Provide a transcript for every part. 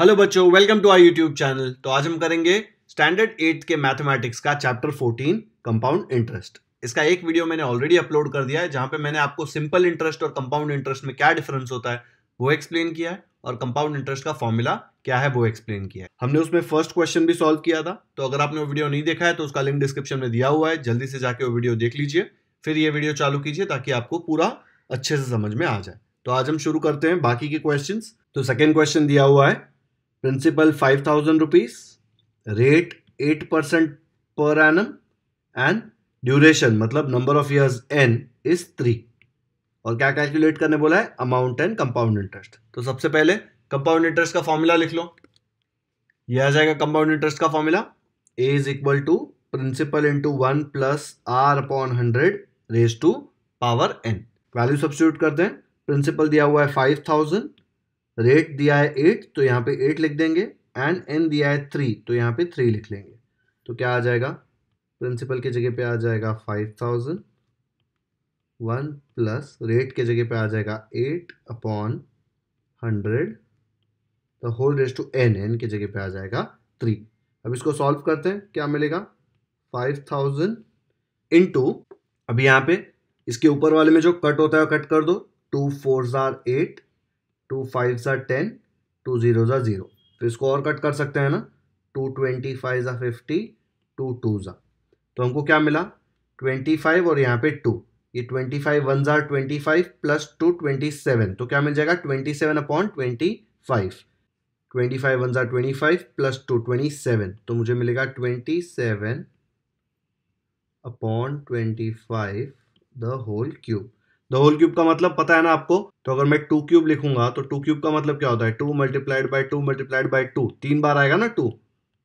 Hello बच्चों welcome to our YouTube channel तो आज हम करेंगे स्टैंडर्ड एट के मैथमेटिक्स का चैप्टर 14 कंपाउंड इंटरेस्ट इसका एक वीडियो मैंने ऑलरेडी अपलोड कर दिया है जहां पे मैंने आपको सिंपल इंटरेस्ट और कंपाउंड इंटरेस्ट में क्या डिफरेंस होता है वो एक्सप्लेन किया है और कंपाउंड इंटरेस्ट का फॉर्मूला क्या है वो एक्सप्लेन किया है हमने उसमें फर्स्ट क्वेश्चन भी सॉल्व किया था तो अगर आपने वो वीडियो नहीं देखा है तो उसका लिंक डिस्क्रिप्शन में दिया हुआ है जल्दी से जाके वो वीडियो देख लीजिए फिर ये वीडियो चालू कीजिए ताकि आपको पूरा अच्छे से समझ में आ जाए तो आज हम शुरू करते हैं बाकी के क्वेश्चन तो सेकेंड क्वेश्चन दिया हुआ है five thousand rupees rate eight percent पर एन एंड ड्यूरेशन मतलब number of years n is three और क्या कैलकुलेट करने बोला है अमाउंट एंड कंपाउंड इंटरेस्ट तो सबसे पहले कंपाउंड इंटरेस्ट का फॉर्मूला लिख लो ये आ जाएगा कंपाउंड इंटरेस्ट का formula A is equal to principal into one plus R upon hundred raise to power N value substitute करते हैं प्रिंसिपल दिया हुआ है फाइव थाउजेंड रेट दिया है एट तो यहाँ पे एट लिख देंगे एंड एन दिया है थ्री तो यहाँ पे थ्री लिख लेंगे तो क्या आ जाएगा प्रिंसिपल की जगह पे आ जाएगा five thousand one plus rate के जगह पे आ जाएगा eight upon hundred the whole raise to n n के जगह पे आ जाएगा थ्री अब इसको सॉल्व करते हैं क्या मिलेगा फाइव थाउजेंड इन टू अभी यहाँ पे इसके ऊपर वाले में जो कट होता है कट कर दो टू फोर जार एट टू फाइव सा टेन टू ज़ीरो ज़ा ज़ीरो तो इसको और कट कर सकते हैं ना टू ट्वेंटी फाइव ज़ा फिफ्टी टू टू ज़ा तो हमको क्या मिला ट्वेंटी फाइव और यहाँ पे टू ये ट्वेंटी फाइव वन ज़ा twenty five plus two twenty seven तो क्या मिल जाएगा twenty seven upon twenty five twenty five one ज़ा twenty five plus two twenty seven तो मुझे मिलेगा twenty seven upon twenty five the whole cube the whole cube का मतलब पता है ना आपको तो अगर मैं टू क्यूब लिखूंगा तो टू क्यूब का मतलब क्या होता है two multiplied by two multiplied by two तीन बार आएगा ना टू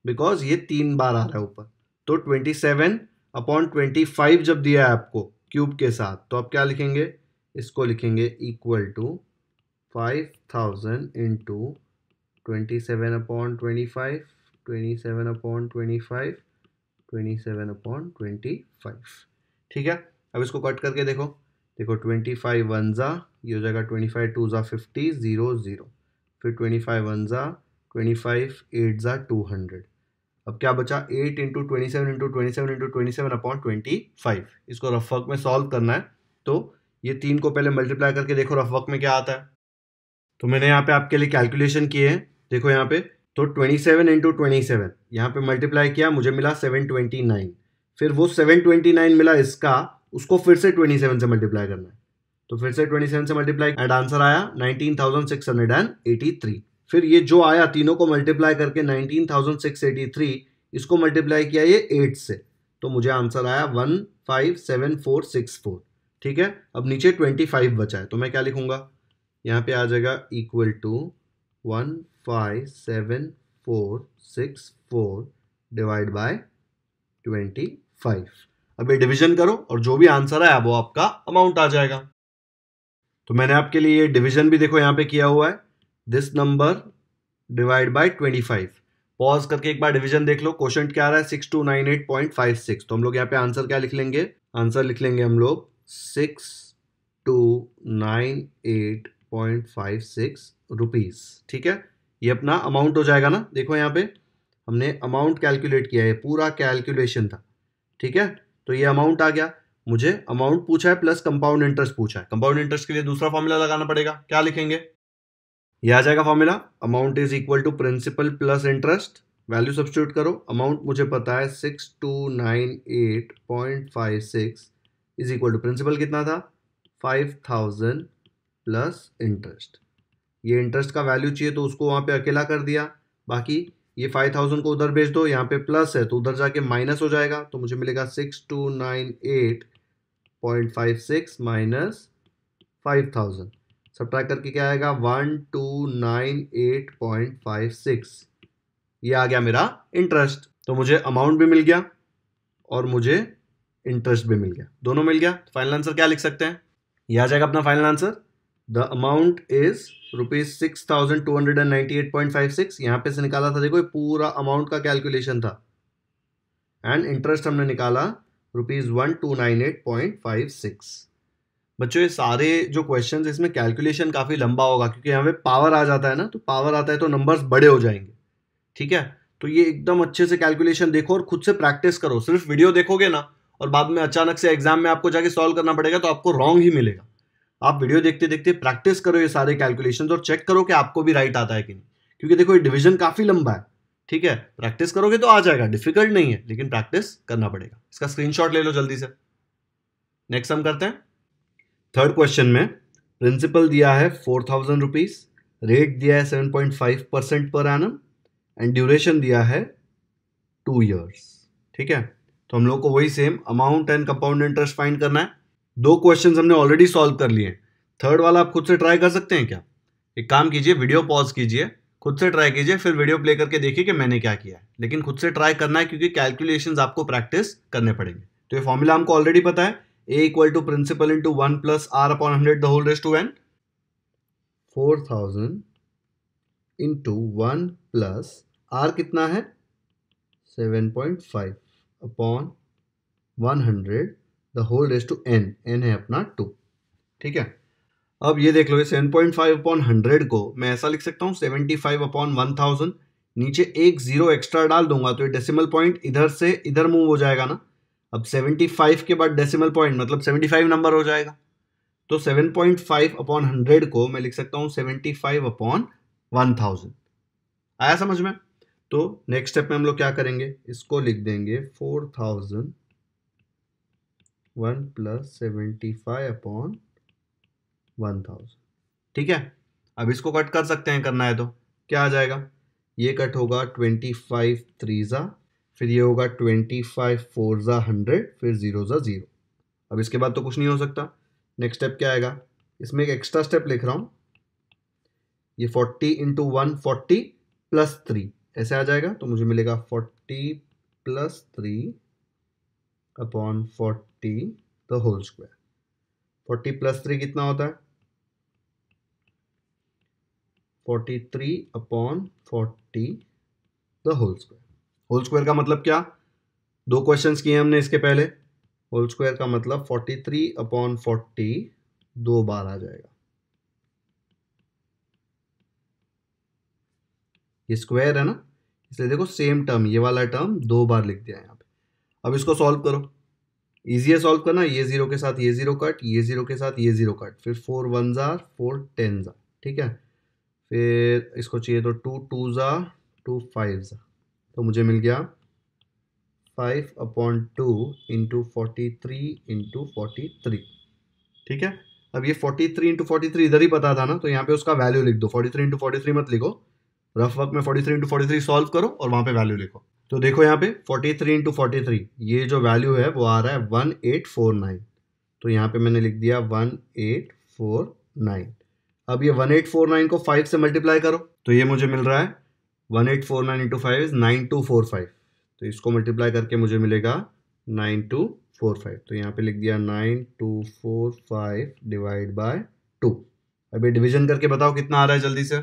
बिकॉज ये तीन बार आ रहा है ऊपर तो twenty seven upon twenty five जब दिया है आपको क्यूब के साथ तो आप क्या लिखेंगे इसको लिखेंगे equal to five thousand into twenty seven upon twenty five twenty seven upon twenty five twenty seven upon twenty five ठीक है अब इसको कट करके देखो देखो ट्वेंटी फाइव वन ज़ा ये हो जाएगा ट्वेंटी फाइव टू ज़ा फिफ्टी ज़ीरो ज़ीरो फिर ट्वेंटी फाइव वन ज़ा ट्वेंटी फाइव एट ज़ा टू हंड्रेड अब क्या बचा eight into twenty seven into twenty seven into twenty seven upon twenty five इसको रफ वर्क में सॉल्व करना है तो ये तीन को पहले मल्टीप्लाई करके देखो रफ वर्क में क्या आता है तो मैंने यहाँ पे आपके लिए कैलकुलेशन किए हैं देखो यहाँ पे तो twenty seven into twenty seven यहाँ पे मल्टीप्लाई किया मुझे मिला सेवन ट्वेंटी नाइन फिर वो सेवन ट्वेंटी नाइन मिला इसका उसको फिर से ट्वेंटी सेवन से मल्टीप्लाई करना है तो फिर से ट्वेंटी सेवन से मल्टीप्लाई एंड आंसर आया nineteen thousand six hundred and eighty three फिर ये जो आया तीनों को मल्टीप्लाई करके nineteen thousand six eighty three इसको मल्टीप्लाई किया ये एट से तो मुझे आंसर आया one five seven four six four ठीक है अब नीचे ट्वेंटी फाइव बचा है तो मैं क्या लिखूंगा यहाँ पे आ जाएगा equal to one five seven four six four divide by twenty five अभी डिवीजन करो और जो भी आंसर आया वो आपका अमाउंट आ जाएगा तो मैंने आपके लिए ये डिवीजन भी देखो यहाँ पे किया हुआ है this number divide by 25 pause करके एक बार डिवीजन देख लो क्वेश्चन क्या आ रहा है six two nine eight point five six तो हम लोग यहाँ पे आंसर क्या लिख लेंगे आंसर लिख लेंगे हम लोग six two nine eight point five six rupees ठीक है ये अपना अमाउंट हो जाएगा ना देखो यहाँ पे हमने अमाउंट कैलकुलेट किया है पूरा कैलकुलेशन था ठीक है तो ये अमाउंट आ गया मुझे अमाउंट पूछा है प्लस कंपाउंड इंटरेस्ट पूछा है कंपाउंड इंटरेस्ट के लिए दूसरा फॉर्मूला लगाना पड़ेगा क्या लिखेंगे ये आ जाएगा formula amount is equal to principal plus interest value substitute करो अमाउंट मुझे पता है six two nine eight point five six is equal to principal कितना था फाइव थाउजेंड प्लस इंटरेस्ट ये इंटरेस्ट का वैल्यू चाहिए तो उसको वहाँ पे अकेला कर दिया बाकी ये फाइव थाउजेंड को उधर भेज दो यहाँ पे प्लस है तो उधर जाके माइनस हो जाएगा तो मुझे मिलेगा six two nine eight point five six minus five thousand सब ट्राई करके क्या आएगा one two nine eight point five six ये आ गया मेरा इंटरेस्ट तो मुझे अमाउंट भी मिल गया और मुझे इंटरेस्ट भी मिल गया दोनों मिल गया फाइनल आंसर क्या लिख सकते हैं ये आ जाएगा अपना final answer the amount is rupees six thousand two hundred and ninety eight point five six यहाँ पे से निकाला था देखो ये पूरा अमाउंट का कैलकुलेशन था एंड इंटरेस्ट हमने निकाला rupees one two nine eight point five six बच्चों ये सारे जो क्वेश्चन इसमें कैलकुलेशन काफ़ी लंबा होगा क्योंकि यहाँ पे पावर आ जाता है ना तो पावर आता है तो नंबर्स बड़े हो जाएंगे ठीक है तो ये एकदम अच्छे से कैलकुलेशन देखो और खुद से प्रैक्टिस करो सिर्फ वीडियो देखोगे ना और बाद में अचानक से एग्जाम में आपको जाके सॉल्व करना पड़ेगा तो आपको रॉन्ग ही मिलेगा आप वीडियो देखते देखते प्रैक्टिस करो ये सारे कैलकुलेशन और चेक करो कि आपको भी राइट आता है कि नहीं क्योंकि देखो ये डिविजन काफ़ी लंबा है ठीक है प्रैक्टिस करोगे तो आ जाएगा डिफिकल्ट नहीं है लेकिन प्रैक्टिस करना पड़ेगा इसका स्क्रीनशॉट ले लो जल्दी से नेक्स्ट हम करते हैं थर्ड क्वेश्चन में प्रिंसिपल दिया है फोर थाउजेंड रुपीज़ रेट दिया है seven point five percent per annum and duration दिया है टू ईयर्स ठीक है तो हम लोग को वही same amount and compound interest find करना है दो क्वेश्चन हमने ऑलरेडी सॉल्व कर लिए थर्ड वाला आप खुद से ट्राई कर सकते हैं क्या एक काम कीजिए वीडियो पॉज कीजिए खुद से ट्राई कीजिए फिर वीडियो प्ले करके देखिए कि मैंने क्या किया है लेकिन खुद से ट्राई करना है क्योंकि कैलकुलेशन आपको प्रैक्टिस करने पड़ेंगे तो ये फॉर्मूला हमको ऑलरेडी पता है A equal to principal into one plus R upon hundred the whole raise to n four thousand into one plus R कितना है seven point five upon one hundred the whole raise to n n है अपना to ठीक है अब ये देख लो ये seven point five upon hundred को मैं ऐसा लिख सकता हूँ seventy five upon one thousand नीचे एक जीरो एक्स्ट्रा डाल दूंगा तो ये डेसिमल पॉइंट इधर से इधर मूव हो जाएगा ना अब सेवेंटी फाइव के बाद डेसिमल पॉइंट मतलब सेवेंटी फाइव नंबर हो जाएगा तो seven point five upon hundred को मैं लिख सकता हूँ seventy five upon one thousand आया समझ में तो नेक्स्ट स्टेप में हम लोग क्या करेंगे इसको लिख देंगे four thousand one plus seventy five upon one thousand ठीक है अब इसको कट कर सकते हैं करना है तो क्या आ जाएगा ये कट होगा ट्वेंटी फाइव थ्री ज़ा फिर ये होगा ट्वेंटी फाइव फोर ज़ा हंड्रेड फिर ज़ीरो ज़ा ज़ीरो अब इसके बाद तो कुछ नहीं हो सकता नेक्स्ट स्टेप क्या आएगा इसमें एक एक्स्ट्रा स्टेप लिख रहा हूँ ये forty into one forty plus three ऐसे आ जाएगा तो मुझे मिलेगा forty plus three upon forty the whole square forty plus three कितना होता है forty three upon forty the whole square whole square का मतलब क्या दो क्वेश्चंस किए हमने इसके पहले होल स्क्वायर का मतलब फोर्टी थ्री अपॉन फोर्टी दो बार आ जाएगा ये स्क्वायर है ना इसलिए देखो सेम टर्म ये वाला टर्म दो बार लिख दिया है अब इसको सॉल्व करो ईजी है सॉल्व करना ये जीरो के साथ ये जीरो कट ये जीरो के साथ ये जीरो कट फिर फोर वन ज़ार फोर टेन ज़ार ठीक है फिर इसको चाहिए तो टू टू ज़ार टू फाइव ज़ार तो मुझे मिल गया five upon two into forty three into forty three ठीक है अब ये forty three into forty three इधर ही पता था ना तो यहाँ पे उसका वैल्यू लिख दो forty three into forty three मत लिखो रफ वर्क में forty three into forty three solve करो और वहाँ पे वैल्यू लिखो तो देखो यहाँ पे 43 थ्री इंटू फोर्टी ये जो वैल्यू है वो आ रहा है वन एट फोर नाइन तो यहाँ पे मैंने लिख दिया वन एट फोर नाइन अब ये वन एट फोर नाइन को फाइव से मल्टीप्लाई करो तो ये मुझे मिल रहा है one eight four nine into five is nine two four five तो इसको मल्टीप्लाई करके मुझे मिलेगा नाइन टू फोर फाइव तो यहाँ पे लिख दिया nine two four five divide by two अभी डिवीजन करके बताओ कितना आ रहा है जल्दी से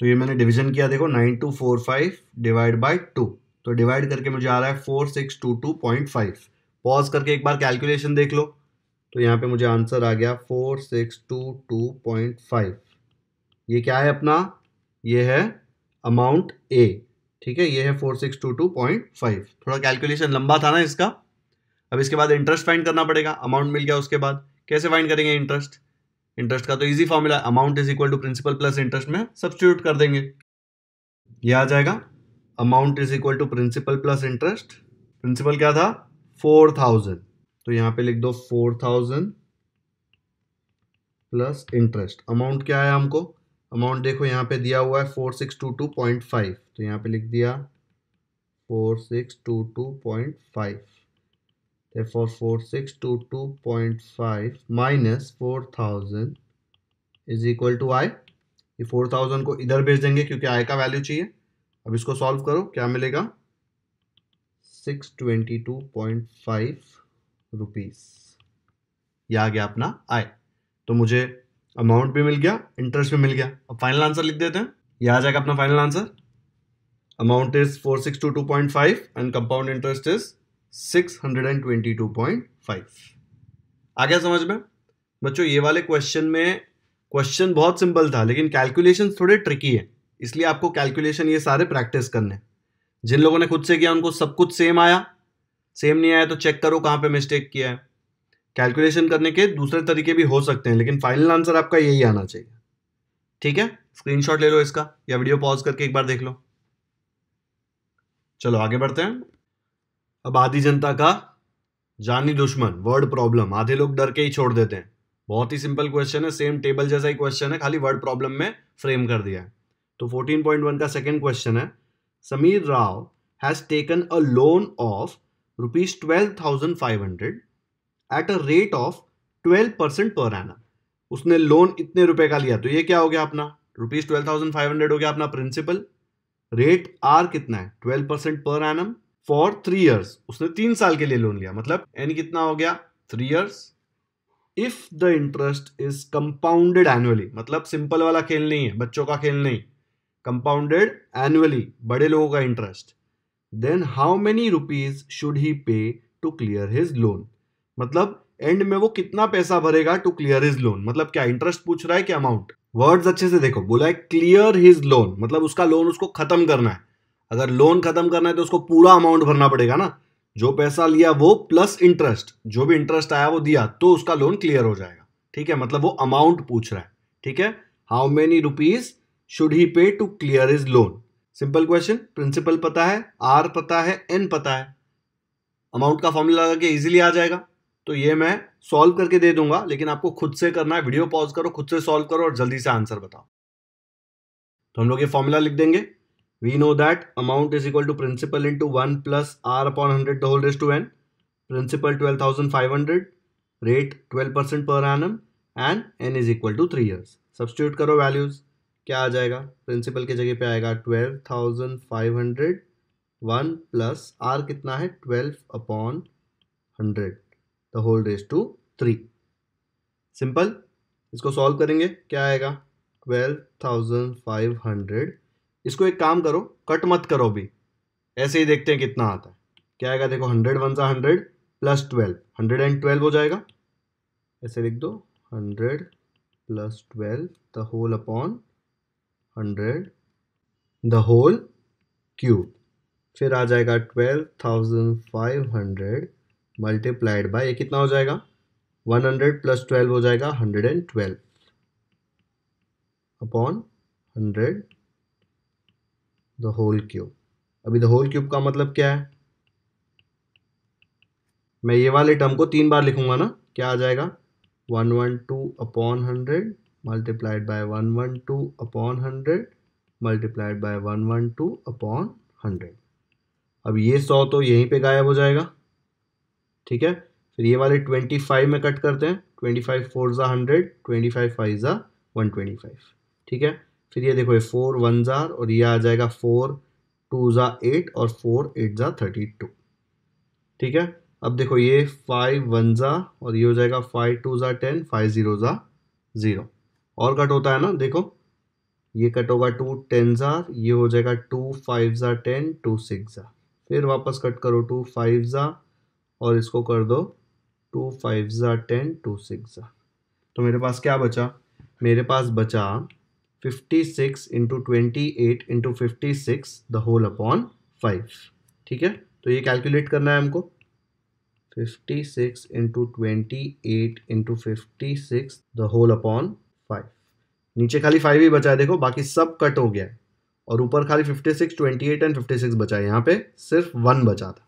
तो ये मैंने डिवीजन किया देखो nine two four five divide by two तो डिवाइड करके मुझे आ रहा है four six two two point five pause करके एक बार कैलकुलेशन देख लो तो यहाँ पे मुझे आंसर आ गया four six two two point five ये क्या है अपना ये है अमाउंट ए ठीक है ये है four six two two point five थोड़ा कैलकुलेशन लंबा था ना इसका अब इसके बाद इंटरेस्ट फाइंड करना पड़ेगा अमाउंट मिल गया उसके बाद कैसे फाइंड करेंगे इंटरेस्ट इंटरेस्ट का तो easy formula amount is equal to principal plus interest में सब्सटीट्यूट कर देंगे ये आ जाएगा amount is equal to principal plus interest principal क्या था फोर थाउजेंड तो यहां पे लिख दो four thousand plus interest amount क्या है हमको अमाउंट देखो यहां पे दिया हुआ है four six two two point five तो यहां पे लिख दिया four six two two point five Therefore, 4622.5 minus four thousand is equal to I ये फोर को इधर भेज देंगे क्योंकि आई का वैल्यू चाहिए अब इसको सॉल्व करो क्या मिलेगा 622.5 रुपीस ये आ गया अपना i तो मुझे अमाउंट भी मिल गया इंटरेस्ट भी मिल गया अब फाइनल आंसर लिख देते हैं ये आ जाएगा अपना final answer amount is four six two two point five and compound interest is 622.5 आ गया समझ में बच्चों ये वाले क्वेश्चन में क्वेश्चन बहुत सिंपल था लेकिन कैलकुलेशन थोड़े ट्रिकी है इसलिए आपको कैलकुलेशन ये सारे प्रैक्टिस करने जिन लोगों ने खुद से किया उनको सब कुछ सेम आया सेम नहीं आया तो चेक करो कहाँ पे मिस्टेक किया है कैलकुलेशन करने के दूसरे तरीके भी हो सकते हैं लेकिन फाइनल आंसर आपका यही आना चाहिए ठीक है स्क्रीनशॉट ले लो इसका या वीडियो पॉज करके एक बार देख लो चलो आगे बढ़ते हैं अब आधी जनता का जानी दुश्मन वर्ड प्रॉब्लम आधे लोग डर के ही छोड़ देते हैं बहुत ही सिंपल क्वेश्चन है सेम टेबल जैसा ही क्वेश्चन है खाली वर्ड प्रॉब्लम में फ्रेम कर दिया है तो 14.1 का सेकंड क्वेश्चन है Sameer Rao has taken a loan of rupees twelve thousand five hundred at a rate of twelve percent per annum उसने लोन इतने रुपए का लिया तो ये क्या हो गया अपना rupees twelve thousand five hundred हो गया अपना प्रिंसिपल रेट आर कितना है twelve percent per annum for three years उसने तीन साल के लिए लोन लिया मतलब एन कितना हो गया three years if the interest is compounded annually मतलब सिंपल वाला खेल नहीं है बच्चों का खेल नहीं कंपाउंडेड एनुअली बड़े लोगों का interest then how many rupees should he pay to clear his loan मतलब एंड में वो कितना पैसा भरेगा टू क्लियर हिज लोन मतलब क्या इंटरेस्ट पूछ रहा है क्या अमाउंट वर्ड्स अच्छे से देखो बोला है क्लियर हिज लोन मतलब उसका लोन उसको खत्म करना है अगर लोन खत्म करना है तो उसको पूरा अमाउंट भरना पड़ेगा ना जो पैसा लिया वो प्लस इंटरेस्ट जो भी इंटरेस्ट आया वो दिया तो उसका लोन क्लियर हो जाएगा ठीक है मतलब वो अमाउंट पूछ रहा है ठीक है how many rupees should he pay to clear his loan simple question principal पता है आर पता है एन पता है अमाउंट का फॉर्मूला लगा के इजिली आ जाएगा तो ये मैं सॉल्व करके दे दूंगा लेकिन आपको खुद से करना है वीडियो पॉज करो खुद से सॉल्व करो और जल्दी से आंसर बताओ तो हम लोग ये फॉर्मूला लिख देंगे we know that amount is equal to principal into 1 plus r upon 100 the whole raised to n principal 12500 rate 12% per annum and n is equal to 3 years substitute करो वैल्यूज क्या आ जाएगा प्रिंसिपल की जगह पे आएगा 12500 1 प्लस r कितना है 12 upon 100 the whole raise to 3 simple इसको सॉल्व करेंगे क्या आएगा 12500 इसको एक काम करो कट मत करो भी ऐसे ही देखते हैं कितना आता है क्या आएगा देखो हंड्रेड वन सा hundred plus twelve hundred and twelve हो जाएगा ऐसे लिख दो hundred plus twelve the whole upon hundred the whole cube फिर आ जाएगा twelve thousand five hundred multiplied by ये कितना हो जाएगा वन हंड्रेड प्लस ट्वेल्व हो जाएगा hundred and twelve upon hundred the whole cube अभी द होल क्यूब का मतलब क्या है मैं ये वाले टर्म को तीन बार लिखूंगा ना क्या आ जाएगा one one two upon hundred multiplied by one one two upon hundred multiplied by one one two upon hundred अब ये सौ तो यहीं पे गायब हो जाएगा ठीक है फिर ये वाले ट्वेंटी फाइव में कट करते हैं ट्वेंटी फाइव फोर ज़ा हंड्रेड ट्वेंटी फाइव फाइव ज़ा वन ट्वेंटी फाइव ठीक है फिर ये देखो ये फोर वन ज़ार और ये आ जाएगा फोर टू ज़ा एट और फोर एट ज़ा थर्टी टू ठीक है अब देखो ये फाइव वन ज़ा और ये हो जाएगा फाइव टू ज़ा टेन फाइव ज़ीरो ज़ा ज़ीरो और कट होता है ना देखो ये कट होगा टू टेन ज़ार ये हो जाएगा टू फाइव ज़ा टेन टू सिक्स ज़ा फिर वापस कट करो टू फाइव ज़ा और इसको कर दो टू फाइव ज़ा टेन टू सिक्स ज़ा तो मेरे पास क्या बचा मेरे पास बचा fifty six into twenty eight into fifty six the whole upon five ठीक है तो ये कैलकुलेट करना है हमको fifty six into twenty eight into fifty six the whole upon five नीचे खाली फाइव ही बचा है देखो बाकी सब कट हो गया है और ऊपर खाली fifty six twenty eight and fifty six बचा है यहाँ पे सिर्फ वन बचा था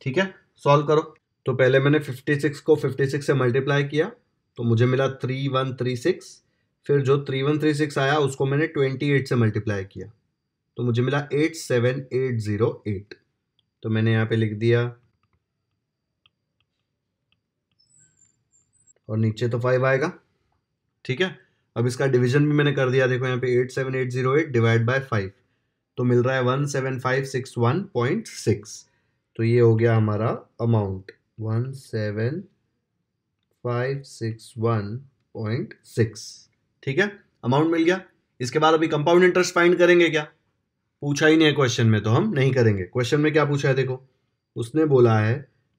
ठीक है सॉल्व करो तो पहले मैंने फिफ्टी सिक्स को फिफ्टी सिक्स से मल्टीप्लाई किया तो मुझे मिला थ्री वन थ्री सिक्स फिर जो थ्री वन थ्री सिक्स आया उसको मैंने ट्वेंटी एट से मल्टीप्लाई किया तो मुझे मिला eight seven eight zero eight तो मैंने यहाँ पे लिख दिया और नीचे तो फाइव आएगा ठीक है अब इसका डिवीजन भी मैंने कर दिया देखो यहाँ पे eight seven eight zero eight divide by five तो मिल रहा है one seven five six one point six तो ये हो गया हमारा amount one seven five six one point six ठीक है अमाउंट मिल गया इसके बाद अभी कंपाउंड इंटरेस्ट फाइंड करेंगे क्या पूछा ही नहीं है क्वेश्चन में तो हम नहीं करेंगे क्वेश्चन में क्या पूछा है देखो उसने बोला है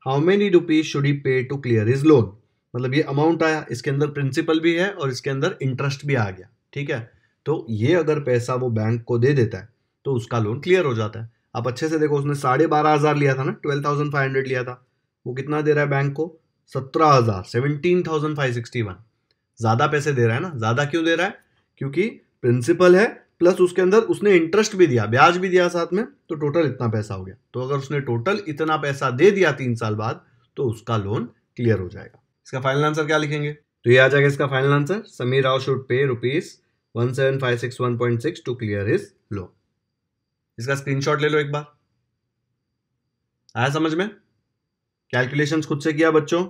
how many rupees should he pay to clear his loan मतलब ये अमाउंट आया इसके अंदर प्रिंसिपल भी है और इसके अंदर इंटरेस्ट भी आ गया ठीक है तो ये अगर पैसा वो बैंक को दे देता है तो उसका लोन क्लियर हो जाता है आप अच्छे से देखो उसने साढ़े बारह हज़ार लिया था ना ट्वेल्व थाउजेंड फाइव हंड्रेड लिया था वो कितना दे रहा है बैंक को सत्रह हज़ार seventeen thousand five sixty one ज़्यादा पैसे दे रहा है ना ज़्यादा क्यों दे रहा है क्योंकि प्रिंसिपल है प्लस उसके अंदर उसने इंटरेस्ट भी दिया ब्याज भी दिया साथ में तो टोटल इतना पैसा हो गया तो अगर उसने टोटल इतना पैसा दे दिया तीन साल बाद तो उसका लोन क्लियर हो जाएगा इसका फाइनल आंसर क्या लिखेंगे तो ये आ जाएगा इसका final answer Sameer Rao should pay rupees one seven five six one point six to clear his loan इसका स्क्रीनशॉट ले लो एक बार आया समझ में कैलकुलेशंस खुद से किया बच्चों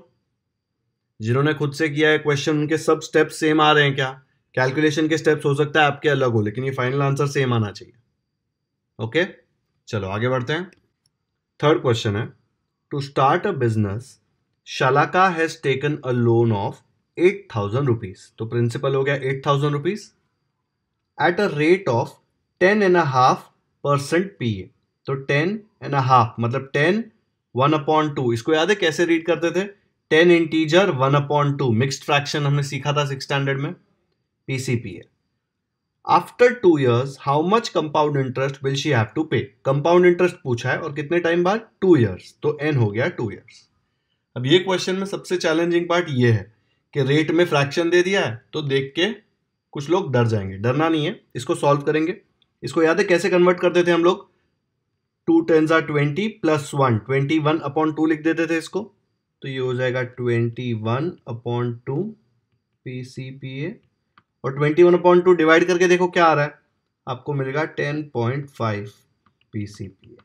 जिन्होंने खुद से किया है क्वेश्चन उनके सब स्टेप सेम आ रहे हैं क्या कैलकुलेशन के स्टेप्स हो सकता है आपके अलग हो लेकिन ये फाइनल आंसर सेम आना चाहिए ओके चलो आगे बढ़ते हैं थर्ड क्वेश्चन है to start a business Shalaka has taken a loan of eight thousand rupees तो प्रिंसिपल हो गया eight thousand rupees at a rate of ten and half percent P A तो टेन एंड हाफ मतलब ten one upon two इसको याद है कैसे read करते थे ten integer one upon two mixed fraction हमने सीखा था सिक्स स्टैंडर्ड में पीसीपी है after two years how much compound interest will she have to pay compound interest पूछा है और कितने टाइम बाद टू ईयर्स तो एन हो गया टू ईयर्स अब ये क्वेश्चन में सबसे चैलेंजिंग पार्ट ये है कि रेट में फ्रैक्शन दे दिया है तो देख के कुछ लोग डर जाएंगे डरना नहीं है इसको सॉल्व करेंगे इसको याद है कैसे कन्वर्ट करते थे हम लोग two tens are twenty plus one twenty one upon two लिख देते थे इसको तो ये हो जाएगा twenty one upon two P C P A और twenty one upon two divide करके देखो क्या आ रहा है आपको मिलेगा ten point five P C P A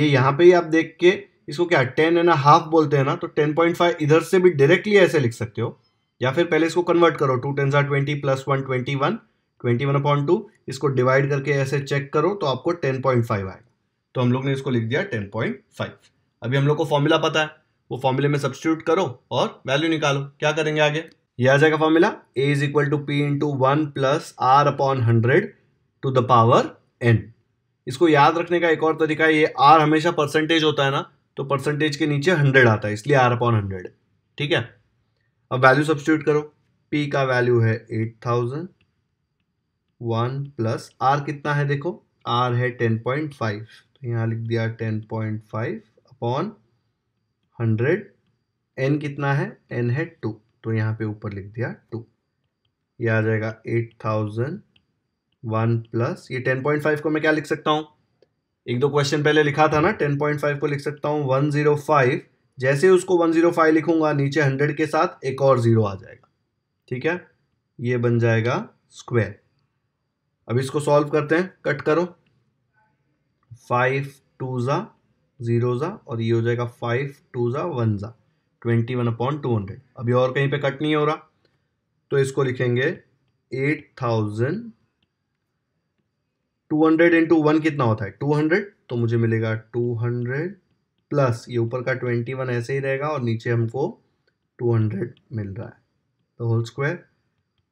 ये यहां पे ही आप देख के इसको क्या टेन एंड हाफ बोलते हैं ना तो टेन पॉइंट फाइव इधर से भी डायरेक्टली ऐसे लिख सकते हो या फिर पहले इसको कन्वर्ट करो two ten twenty plus one twenty one twenty one upon two इसको डिवाइड करके ऐसे चेक करो तो आपको टेन पॉइंट फाइव आएगा तो हम लोग ने इसको लिख दिया टेन पॉइंट फाइव अभी हम लोग को फॉर्मूला पता है वो फॉर्मूले में सब्सिट्यूट करो और वैल्यू निकालो क्या करेंगे आगे ये आ जाएगा formula A is equal to P into one plus R upon hundred to the power N इसको याद रखने का एक और तरीका ये आर हमेशा परसेंटेज होता है ना तो परसेंटेज के नीचे हंड्रेड आता है इसलिए आर अपॉन हंड्रेड ठीक है अब वैल्यू सब्सिट्यूट करो पी का वैल्यू है eight thousand one plus R कितना है देखो आर है टेन पॉइंट फाइव तो यहाँ लिख दिया ten point five upon hundred N कितना है एन है टू तो यहाँ पे ऊपर लिख दिया टू ये आ जाएगा एट थाउजेंड वन प्लस ये टेन पॉइंट फाइव को मैं क्या लिख सकता हूँ एक दो क्वेश्चन पहले लिखा था ना टेन पॉइंट फाइव को लिख सकता हूँ वन जीरो फाइव जैसे उसको वन जीरो फाइव लिखूंगा नीचे हंड्रेड के साथ एक और जीरो आ जाएगा ठीक है ये बन जाएगा स्क्वेयर अब इसको सॉल्व करते हैं कट करो फाइव टू ज़ा जीरो ज़ा और ये हो जाएगा फाइव टू ज़ा वन ज़ा twenty one upon two hundred अभी और कहीं पे कट नहीं हो रहा तो इसको लिखेंगे eight thousand two hundred into one कितना होता है टू हंड्रेड तो मुझे मिलेगा टू हंड्रेड प्लस ये ऊपर का ट्वेंटी वन ऐसे ही रहेगा और नीचे हमको टू हंड्रेड मिल रहा है the whole square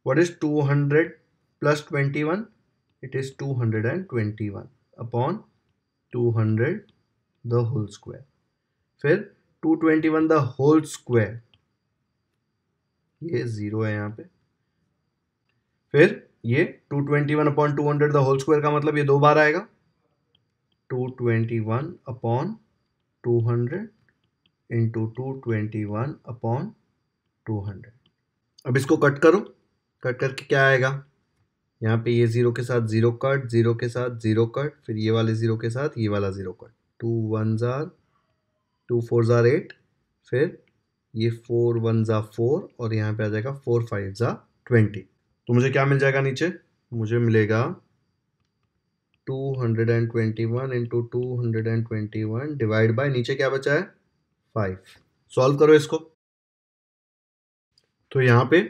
what is two hundred plus twenty one it is two hundred and twenty one upon two hundred the whole square फिर 221 द होल स्क्वायर ये जीरो है यहां पे फिर ये 221 upon two hundred the whole square का मतलब ये दो बार आएगा 221 upon two hundred into two twenty one upon two hundred अब इसको कट करो कट करके क्या आएगा यहाँ पे ये ज़ीरो के साथ ज़ीरो कट ज़ीरो के साथ ज़ीरो कट फिर ये वाले ज़ीरो के साथ ये वाला ज़ीरो कट टू वन ज़ार टू फोर ज़ार एट फिर ये फोर वन ज़ा फोर और यहाँ पे आ जाएगा फोर फाइव ज़ा ट्वेंटी तो मुझे क्या मिल जाएगा नीचे मुझे मिलेगा two hundred and twenty one into two hundred and twenty one divide by नीचे क्या बचा है फाइव सॉल्व करो इसको तो यहाँ पे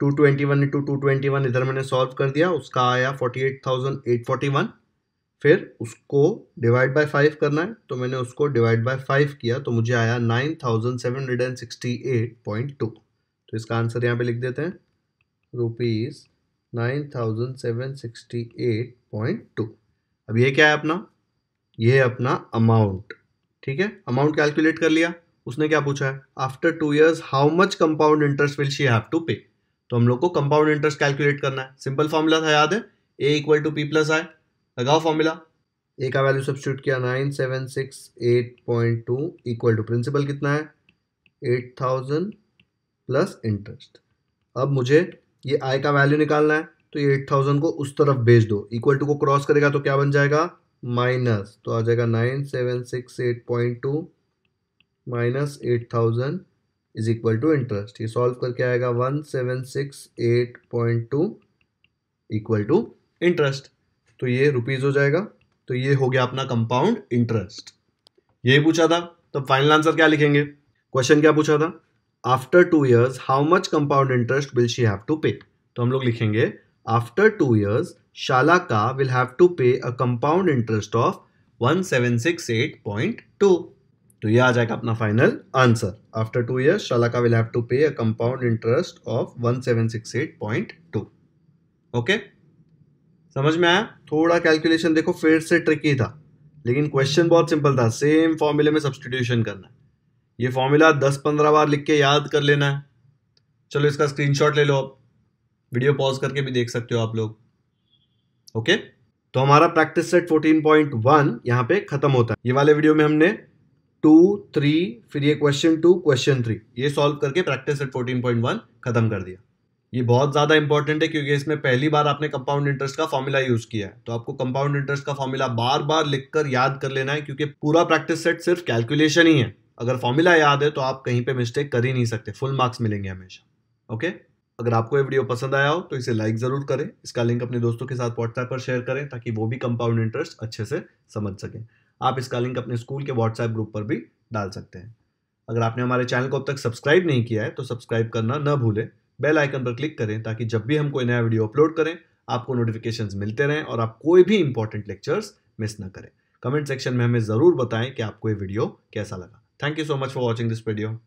two twenty one into two twenty one इधर मैंने सॉल्व कर दिया उसका आया forty eight thousand eight forty one फिर उसको डिवाइड बाय फाइव करना है तो मैंने उसको डिवाइड बाय फाइव किया तो मुझे आया nine thousand seven hundred and sixty eight point two तो इसका आंसर यहाँ पे लिख देते हैं rupees nine thousand seven sixty eight point two अब ये क्या है अपना ये है अपना अमाउंट ठीक है अमाउंट कैलकुलेट कर लिया उसने क्या पूछा है after two years how much compound interest will she have to pay तो हम लोग को कंपाउंड इंटरेस्ट कैलकुलेट करना है सिंपल फॉर्मूला था याद है A equal to P plus I लगाओ फॉर्मूला ए का वैल्यू सब्सिट्यूट किया nine seven six eight point two equal to principal कितना है एट थाउजेंड प्लस इंटरेस्ट अब मुझे ये आई का वैल्यू निकालना है तो ये एट थाउजेंड को उस तरफ भेज दो इक्वल टू को क्रॉस करेगा तो क्या बन जाएगा माइनस तो आ जाएगा nine seven six eight point two minus eight thousand is equal to interest ये सॉल्व करके आएगा one seven six eight point two equal to interest तो ये रुपीज़ हो जाएगा तो ये हो गया अपना कंपाउंड इंटरेस्ट यही पूछा था तो फाइनल आंसर क्या लिखेंगे क्वेश्चन क्या पूछा था after two years how much compound interest will she have to pay तो हम लोग लिखेंगे after two years Shalaka will have to pay a compound interest of one seven six eight point two तो ये आ जाएगा अपना final answer after two years Shalaka will have to pay a compound interest of one seven six eight point two okay okay? समझ में आया थोड़ा calculation देखो फिर से ट्रिकी था लेकिन क्वेश्चन बहुत सिंपल था सेम फॉर्मूले में सब्सटीट्यूशन करना है ये फॉर्मूला दस पंद्रह बार लिख के याद कर लेना है चलो इसका स्क्रीनशॉट ले लो आप वीडियो पॉज करके भी देख सकते हो आप लोग ओके तो हमारा प्रैक्टिस सेट 14.1 यहाँ पे खत्म होता है ये वाले वीडियो में हमने टू थ्री फिर ये क्वेश्चन टू क्वेश्चन थ्री ये सॉल्व करके प्रैक्टिस सेट 14.1 खत्म कर दिया ये बहुत ज़्यादा इंपॉर्टेंट है क्योंकि इसमें पहली बार आपने कंपाउंड इंटरेस्ट का फॉर्मूला यूज़ किया है तो आपको कंपाउंड इंटरेस्ट का फॉर्मूला बार बार लिखकर कर याद कर लेना है क्योंकि पूरा प्रैक्टिस सेट सिर्फ कैलकुलेशन ही है अगर फॉर्मूला याद है तो आप कहीं पे मिस्टेक कर ही नहीं सकते फुल मार्क्स मिलेंगे हमेशा ओके अगर आपको ये वीडियो पसंद आया हो तो इसे लाइक ज़रूर करें इसका लिंक अपने दोस्तों के साथ व्हाट्सएप पर शेयर करें ताकि वो भी कंपाउंड इंटरेस्ट अच्छे से समझ सकें आप इसका लिंक अपने स्कूल के व्हाट्सएप ग्रुप पर भी डाल सकते हैं अगर आपने हमारे चैनल को अब तक सब्सक्राइब नहीं किया है तो सब्सक्राइब करना न भूलें बेल आइकन पर क्लिक करें ताकि जब भी हम कोई नया वीडियो अपलोड करें आपको नोटिफिकेशन मिलते रहें और आप कोई भी इंपॉर्टेंट लेक्चर्स मिस ना करें कमेंट सेक्शन में हमें ज़रूर बताएं कि आपको ये वीडियो कैसा लगा thank you so much for watching this video